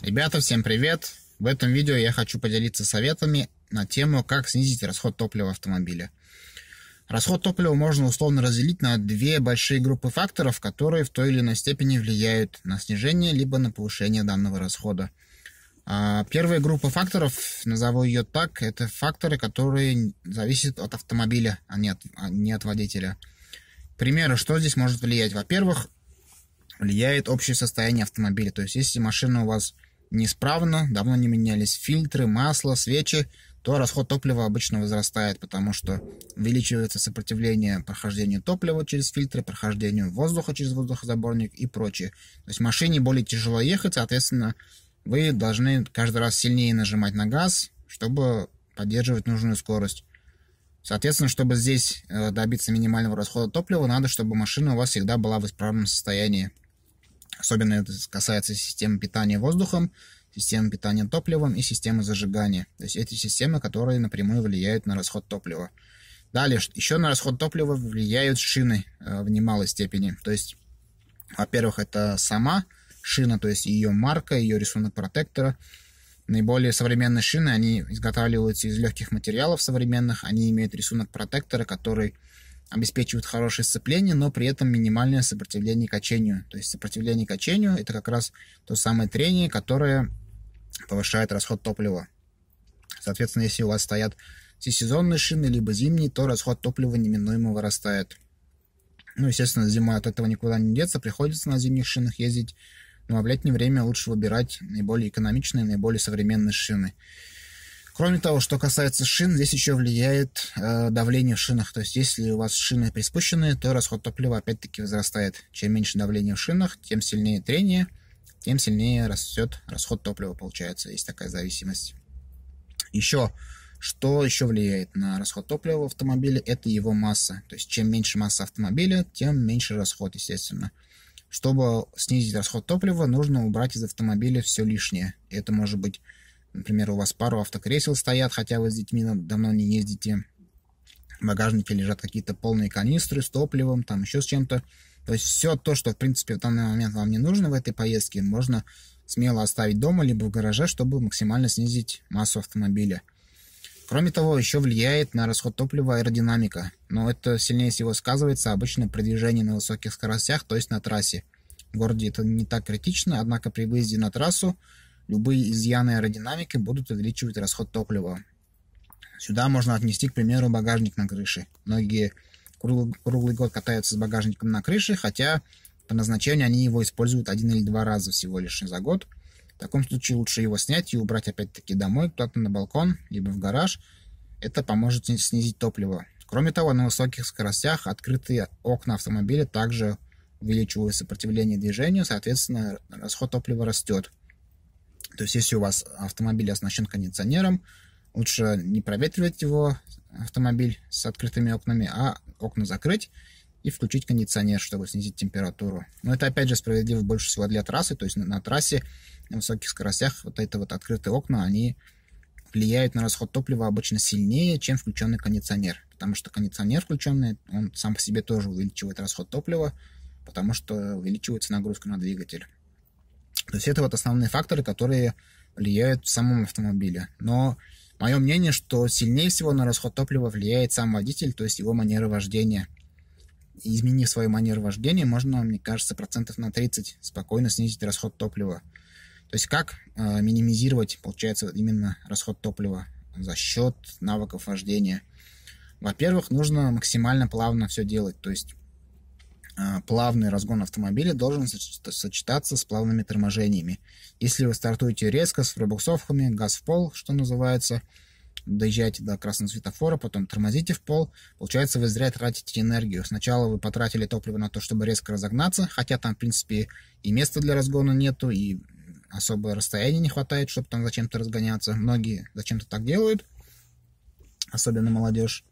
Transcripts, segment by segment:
Ребята, всем привет! В этом видео я хочу поделиться советами на тему, как снизить расход топлива автомобиля. Расход топлива можно условно разделить на две большие группы факторов, которые в той или иной степени влияют на снижение либо на повышение данного расхода. А, первая группа факторов, назову ее так, это факторы, которые зависят от автомобиля, а не от, а не от водителя. Примеры, что здесь может влиять? Во-первых, влияет общее состояние автомобиля. То есть, если машина у вас неисправно, давно не менялись фильтры, масло, свечи, то расход топлива обычно возрастает, потому что увеличивается сопротивление прохождению топлива через фильтры, прохождению воздуха через воздухозаборник и прочее. То есть машине более тяжело ехать, соответственно, вы должны каждый раз сильнее нажимать на газ, чтобы поддерживать нужную скорость. Соответственно, чтобы здесь э, добиться минимального расхода топлива, надо, чтобы машина у вас всегда была в исправном состоянии. Особенно это касается системы питания воздухом, системы питания топливом и системы зажигания. То есть эти системы, которые напрямую влияют на расход топлива. Далее, еще на расход топлива влияют шины э, в немалой степени. То есть, во-первых, это сама шина, то есть ее марка, ее рисунок протектора. Наиболее современные шины, они изготавливаются из легких материалов современных, они имеют рисунок протектора, который обеспечивают хорошее сцепление, но при этом минимальное сопротивление качению. То есть сопротивление качению это как раз то самое трение, которое повышает расход топлива. Соответственно, если у вас стоят сезонные шины, либо зимние, то расход топлива неминуемо вырастает. Ну, естественно, зимой от этого никуда не деться, приходится на зимних шинах ездить, но в летнее время лучше выбирать наиболее экономичные, наиболее современные шины. Кроме того, что касается шин, здесь еще влияет э, давление в шинах. То есть, если у вас шины приспущены, то расход топлива опять-таки возрастает. Чем меньше давление в шинах, тем сильнее трение, тем сильнее растет расход топлива, получается. Есть такая зависимость. Еще, что еще влияет на расход топлива в автомобиле, это его масса. То есть, чем меньше масса автомобиля, тем меньше расход, естественно. Чтобы снизить расход топлива, нужно убрать из автомобиля все лишнее. Это может быть Например, у вас пару автокресел стоят, хотя вы с детьми давно не ездите. В багажнике лежат какие-то полные канистры с топливом, там еще с чем-то. То есть все то, что, в принципе, в данный момент вам не нужно в этой поездке, можно смело оставить дома, либо в гараже, чтобы максимально снизить массу автомобиля. Кроме того, еще влияет на расход топлива аэродинамика, но это сильнее всего сказывается обычно при движении на высоких скоростях, то есть на трассе. В городе это не так критично, однако при выезде на трассу Любые изъяны аэродинамики будут увеличивать расход топлива. Сюда можно отнести, к примеру, багажник на крыше. Многие круглый год катаются с багажником на крыше, хотя по назначению они его используют один или два раза всего лишь за год. В таком случае лучше его снять и убрать опять-таки домой, куда-то на балкон, либо в гараж. Это поможет снизить топливо. Кроме того, на высоких скоростях открытые окна автомобиля также увеличивают сопротивление движению, соответственно, расход топлива растет. То есть, если у вас автомобиль оснащен кондиционером, лучше не проветривать его автомобиль с открытыми окнами, а окна закрыть и включить кондиционер, чтобы снизить температуру. Но это, опять же, справедливо больше всего для трассы, то есть на, на трассе на высоких скоростях вот это вот открытые окна, они влияют на расход топлива обычно сильнее, чем включенный кондиционер, потому что кондиционер включенный, он сам по себе тоже увеличивает расход топлива, потому что увеличивается нагрузка на двигатель. То есть это вот основные факторы, которые влияют в самом автомобиле. Но мое мнение, что сильнее всего на расход топлива влияет сам водитель, то есть его манера вождения. изменив свою манеру вождения, можно, мне кажется, процентов на 30 спокойно снизить расход топлива. То есть как э, минимизировать, получается, именно расход топлива за счет навыков вождения. Во-первых, нужно максимально плавно все делать, то есть Э, плавный разгон автомобиля должен сочетаться с плавными торможениями. Если вы стартуете резко с пробуксовками, газ в пол, что называется, доезжаете до красного светофора, потом тормозите в пол, получается, вы зря тратите энергию. Сначала вы потратили топливо на то, чтобы резко разогнаться, хотя там, в принципе, и места для разгона нету, и особое расстояние не хватает, чтобы там зачем-то разгоняться. Многие зачем-то так делают, особенно молодежь.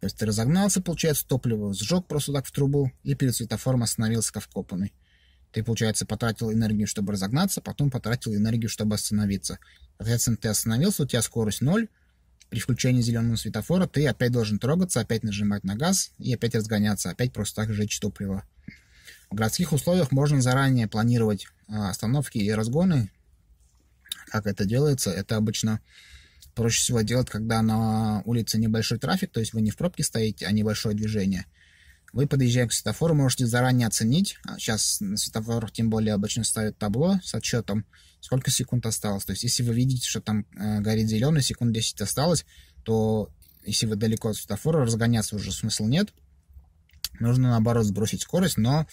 То есть ты разогнался, получается, топливо сжег просто так в трубу, и перед светофором остановился как вкопанный. Ты, получается, потратил энергию, чтобы разогнаться, потом потратил энергию, чтобы остановиться. Соответственно, ты остановился, у тебя скорость ноль. При включении зеленого светофора ты опять должен трогаться, опять нажимать на газ и опять разгоняться, опять просто так сжечь топливо. В городских условиях можно заранее планировать а, остановки и разгоны. Как это делается? Это обычно проще всего делать, когда на улице небольшой трафик, то есть вы не в пробке стоите, а небольшое движение. Вы, подъезжая к светофору, можете заранее оценить, а сейчас на светофорах тем более обычно ставят табло с отчетом, сколько секунд осталось. То есть если вы видите, что там э, горит зеленый, секунд 10 осталось, то если вы далеко от светофора, разгоняться уже смысла нет. Нужно, наоборот, сбросить скорость, но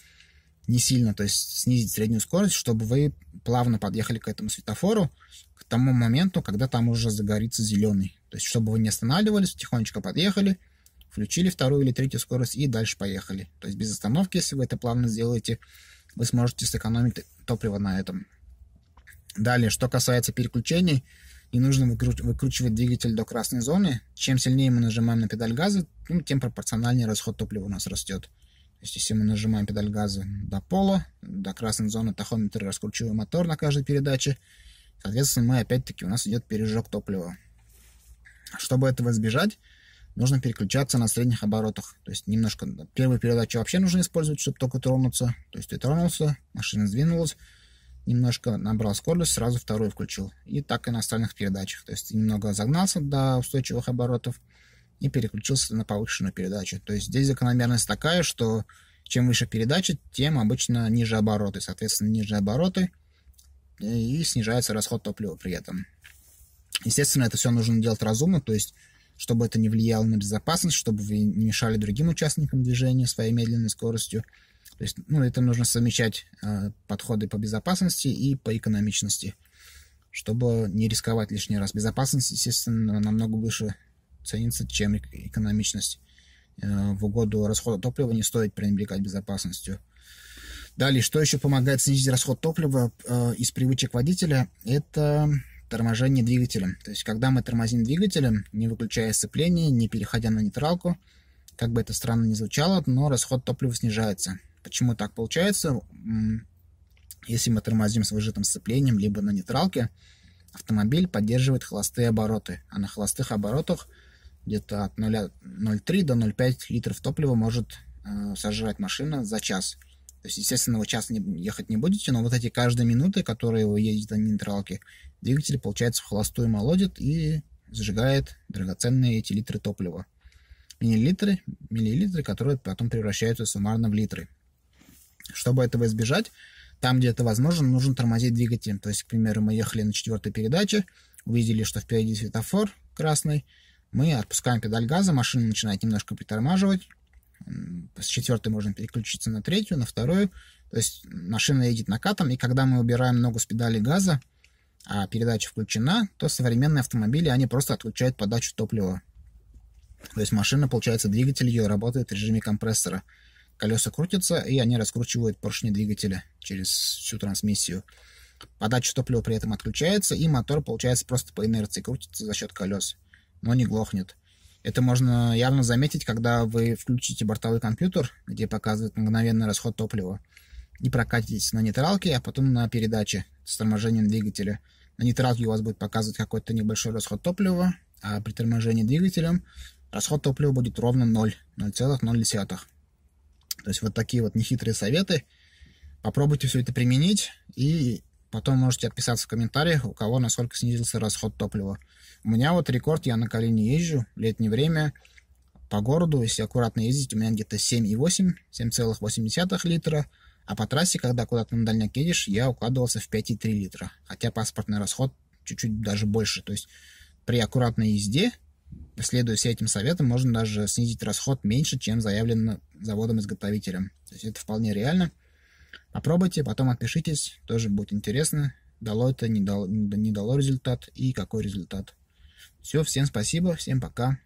не сильно, то есть снизить среднюю скорость, чтобы вы плавно подъехали к этому светофору, к тому моменту, когда там уже загорится зеленый. То есть, чтобы вы не останавливались, тихонечко подъехали, включили вторую или третью скорость и дальше поехали. То есть без остановки, если вы это плавно сделаете, вы сможете сэкономить топливо на этом. Далее, что касается переключений, не нужно выкру- выкручивать двигатель до красной зоны. Чем сильнее мы нажимаем на педаль газа, ну, тем пропорциональнее расход топлива у нас растет есть, если мы нажимаем педаль газа до пола, до красной зоны тахометр раскручиваем мотор на каждой передаче, соответственно, мы опять-таки у нас идет пережог топлива. Чтобы этого избежать, нужно переключаться на средних оборотах. То есть немножко первую передачу вообще нужно использовать, чтобы только тронуться. То есть ты тронулся, машина сдвинулась, немножко набрал скорость, сразу вторую включил. И так и на остальных передачах. То есть немного загнался до устойчивых оборотов, и переключился на повышенную передачу. То есть здесь закономерность такая, что чем выше передача, тем обычно ниже обороты. Соответственно, ниже обороты и снижается расход топлива при этом. Естественно, это все нужно делать разумно, то есть чтобы это не влияло на безопасность, чтобы вы не мешали другим участникам движения своей медленной скоростью. То есть, ну, это нужно совмещать э, подходы по безопасности и по экономичности, чтобы не рисковать лишний раз. Безопасность, естественно, намного выше ценится, чем экономичность. Э, в угоду расхода топлива не стоит пренебрегать безопасностью. Далее, что еще помогает снизить расход топлива э, из привычек водителя, это торможение двигателем. То есть, когда мы тормозим двигателем, не выключая сцепление, не переходя на нейтралку, как бы это странно ни звучало, но расход топлива снижается. Почему так получается? Если мы тормозим с выжатым сцеплением, либо на нейтралке, автомобиль поддерживает холостые обороты, а на холостых оборотах – где-то от 0,3 до 0,5 литров топлива может э, сожрать машина за час. То есть, естественно, вы час не, ехать не будете, но вот эти каждые минуты, которые вы ездите на нейтралке, двигатель, получается, в холостую молодит и зажигает драгоценные эти литры топлива. Миллилитры, миллилитры, которые потом превращаются суммарно в литры. Чтобы этого избежать, там, где это возможно, нужно тормозить двигателем. То есть, к примеру, мы ехали на четвертой передаче, увидели, что впереди светофор красный, мы отпускаем педаль газа, машина начинает немножко притормаживать. С четвертой можно переключиться на третью, на вторую. То есть машина едет накатом, и когда мы убираем ногу с педали газа, а передача включена, то современные автомобили, они просто отключают подачу топлива. То есть машина, получается, двигатель ее работает в режиме компрессора. Колеса крутятся, и они раскручивают поршни двигателя через всю трансмиссию. Подача топлива при этом отключается, и мотор, получается, просто по инерции крутится за счет колес но не глохнет. Это можно явно заметить, когда вы включите бортовой компьютер, где показывает мгновенный расход топлива, и прокатитесь на нейтралке, а потом на передаче с торможением двигателя. На нейтралке у вас будет показывать какой-то небольшой расход топлива, а при торможении двигателем расход топлива будет ровно 0, 0,0. То есть вот такие вот нехитрые советы. Попробуйте все это применить и Потом можете отписаться в комментариях, у кого насколько снизился расход топлива. У меня вот рекорд, я на колене езжу, летнее время, по городу, если аккуратно ездить, у меня где-то 7,8, 7,8 литра, а по трассе, когда куда-то на дальняк едешь, я укладывался в 5,3 литра, хотя паспортный расход чуть-чуть даже больше, то есть при аккуратной езде, следуя всем этим советам, можно даже снизить расход меньше, чем заявлено заводом-изготовителем. То есть это вполне реально. Попробуйте, потом отпишитесь, тоже будет интересно, дало это, не дало, не дало результат и какой результат. Все, всем спасибо, всем пока.